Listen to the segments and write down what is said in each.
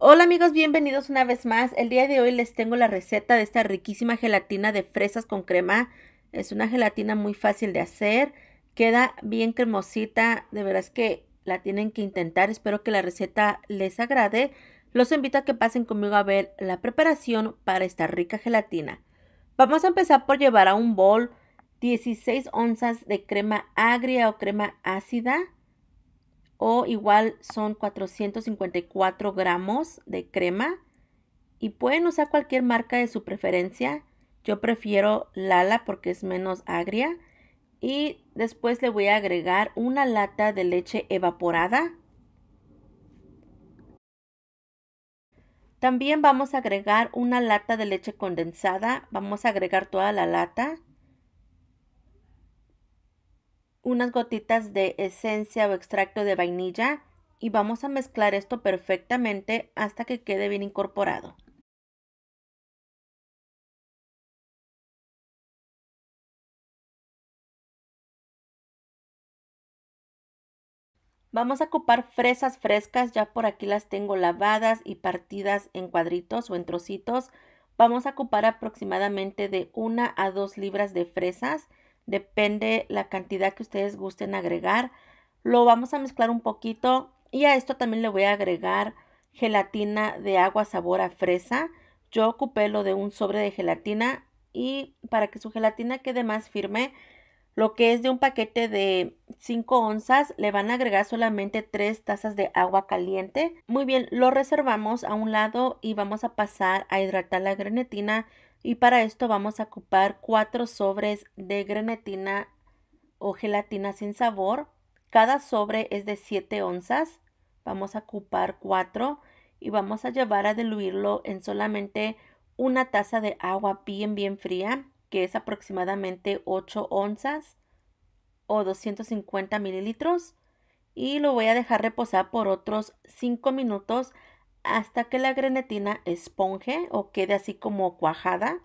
Hola amigos, bienvenidos una vez más. El día de hoy les tengo la receta de esta riquísima gelatina de fresas con crema. Es una gelatina muy fácil de hacer, queda bien cremosita, de verdad es que la tienen que intentar. Espero que la receta les agrade. Los invito a que pasen conmigo a ver la preparación para esta rica gelatina. Vamos a empezar por llevar a un bol 16 onzas de crema agria o crema ácida, o igual son 454 gramos de crema y pueden usar cualquier marca de su preferencia. Yo prefiero Lala porque es menos agria y después le voy a agregar una lata de leche evaporada. También vamos a agregar una lata de leche condensada. Vamos a agregar toda la lata unas gotitas de esencia o extracto de vainilla y vamos a mezclar esto perfectamente hasta que quede bien incorporado. Vamos a ocupar fresas frescas, ya por aquí las tengo lavadas y partidas en cuadritos o en trocitos. Vamos a ocupar aproximadamente de 1 a 2 libras de fresas depende la cantidad que ustedes gusten agregar. Lo vamos a mezclar un poquito y a esto también le voy a agregar gelatina de agua sabor a fresa. Yo ocupé lo de un sobre de gelatina y para que su gelatina quede más firme, lo que es de un paquete de 5 onzas, le van a agregar solamente 3 tazas de agua caliente. Muy bien, lo reservamos a un lado y vamos a pasar a hidratar la grenetina y para esto vamos a ocupar cuatro sobres de grenetina o gelatina sin sabor. Cada sobre es de 7 onzas. Vamos a ocupar cuatro y vamos a llevar a diluirlo en solamente una taza de agua bien bien fría, que es aproximadamente 8 onzas o 250 mililitros. Y lo voy a dejar reposar por otros 5 minutos hasta que la grenetina esponje o quede así como cuajada.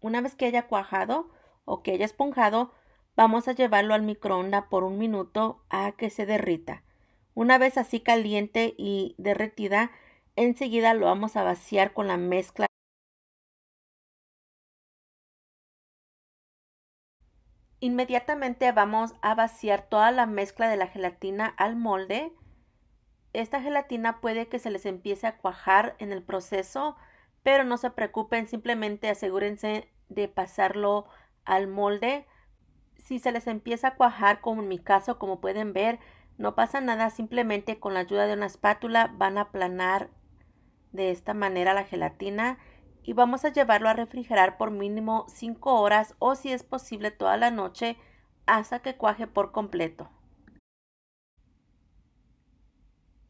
Una vez que haya cuajado o que haya esponjado, vamos a llevarlo al microondas por un minuto a que se derrita. Una vez así caliente y derretida, enseguida lo vamos a vaciar con la mezcla. Inmediatamente vamos a vaciar toda la mezcla de la gelatina al molde esta gelatina puede que se les empiece a cuajar en el proceso, pero no se preocupen, simplemente asegúrense de pasarlo al molde. Si se les empieza a cuajar, como en mi caso, como pueden ver, no pasa nada, simplemente con la ayuda de una espátula van a aplanar de esta manera la gelatina y vamos a llevarlo a refrigerar por mínimo 5 horas o si es posible toda la noche hasta que cuaje por completo.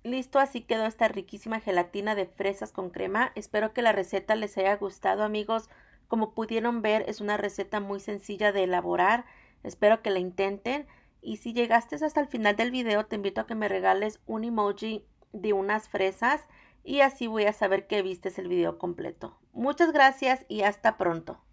Listo, así quedó esta riquísima gelatina de fresas con crema. Espero que la receta les haya gustado, amigos. Como pudieron ver, es una receta muy sencilla de elaborar. Espero que la intenten. Y si llegaste hasta el final del video, te invito a que me regales un emoji de unas fresas y así voy a saber que vistes el video completo. Muchas gracias y hasta pronto.